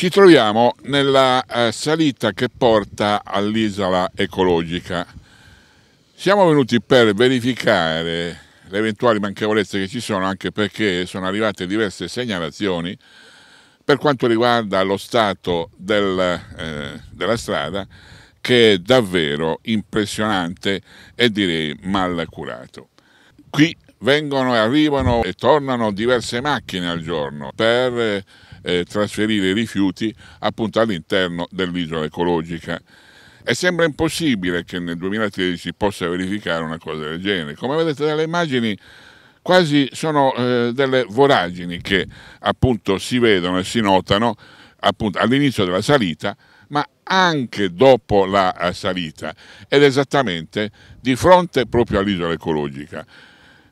Ci troviamo nella eh, salita che porta all'isola ecologica. Siamo venuti per verificare le eventuali manchevolezze che ci sono, anche perché sono arrivate diverse segnalazioni per quanto riguarda lo stato del, eh, della strada che è davvero impressionante e direi mal curato. Qui vengono e arrivano e tornano diverse macchine al giorno per eh, eh trasferire i rifiuti appunto all'interno dell'isola ecologica. E sembra impossibile che nel 2013 possa verificare una cosa del genere. Come vedete dalle immagini quasi sono eh, delle voragini che appunto si vedono e si notano all'inizio della salita ma anche dopo la eh, salita ed esattamente di fronte proprio all'isola ecologica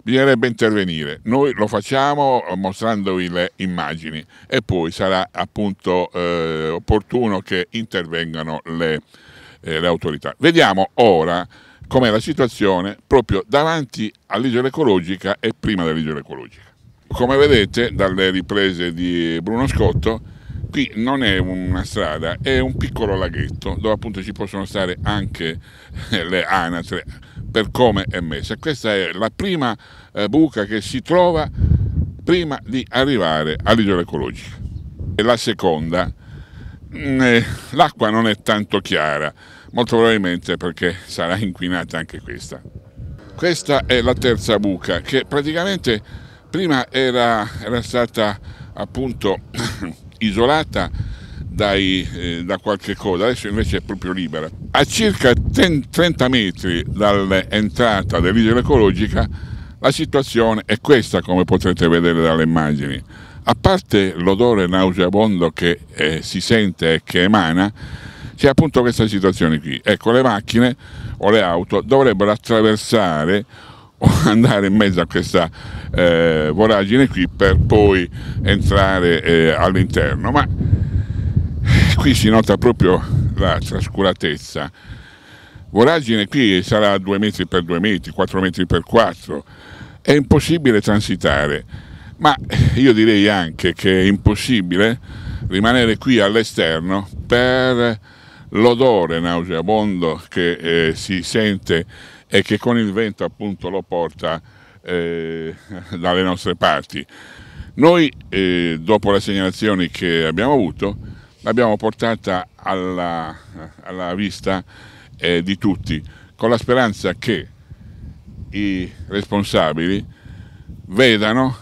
bisognerebbe intervenire. Noi lo facciamo eh, mostrandovi le immagini e poi sarà appunto eh, opportuno che intervengano le, eh, le autorità. Vediamo ora com'è la situazione proprio davanti all'isola ecologica e prima dell'isola ecologica. Come vedete dalle riprese di Bruno Scotto, qui non è una strada, è un piccolo laghetto dove appunto ci possono stare anche eh, le anatre per come è messa. Questa è la prima eh, buca che si trova prima di arrivare all'isola ecologica. E la seconda, mm, eh, l'acqua non è tanto chiara, molto probabilmente perché sarà inquinata anche questa. Questa è la terza buca che praticamente prima era, era stata appunto isolata dai, eh, da qualche cosa, adesso invece è proprio libera. A circa 30 metri dall'entrata dell'isola ecologica la situazione è questa come potrete vedere dalle immagini. A parte l'odore nauseabondo che eh, si sente e che emana, c'è appunto questa situazione qui. Ecco, le macchine o le auto dovrebbero attraversare o andare in mezzo a questa eh, voragine qui per poi entrare eh, all'interno, ma qui si nota proprio la trascuratezza. Voragine qui sarà 2 metri per 2 metri, 4 metri per 4, è impossibile transitare, ma io direi anche che è impossibile rimanere qui all'esterno per l'odore nauseabondo che eh, si sente e che con il vento appunto lo porta eh, dalle nostre parti. Noi, eh, dopo le segnalazioni che abbiamo avuto, l'abbiamo portata alla, alla vista eh, di tutti, con la speranza che i responsabili vedano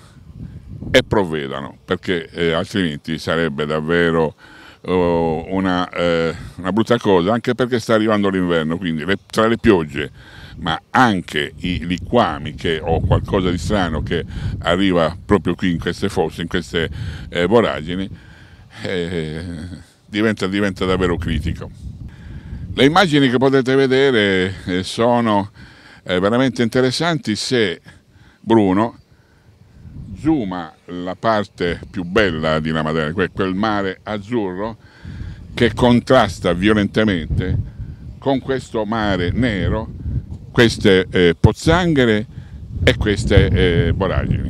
e provvedano, perché eh, altrimenti sarebbe davvero oh, una, eh, una, brutta cosa, anche perché sta arrivando l'inverno, quindi le, tra le piogge, ma anche i liquami che, o qualcosa di strano che arriva proprio qui in queste fosse, in queste eh, voragini, eh, eh, diventa, diventa davvero critico. Le immagini che potete vedere eh, sono eh, veramente interessanti se Bruno zooma la parte più bella di La Maddalena, quel mare azzurro che contrasta violentemente con questo mare nero, queste eh, pozzanghere e queste eh, voragini.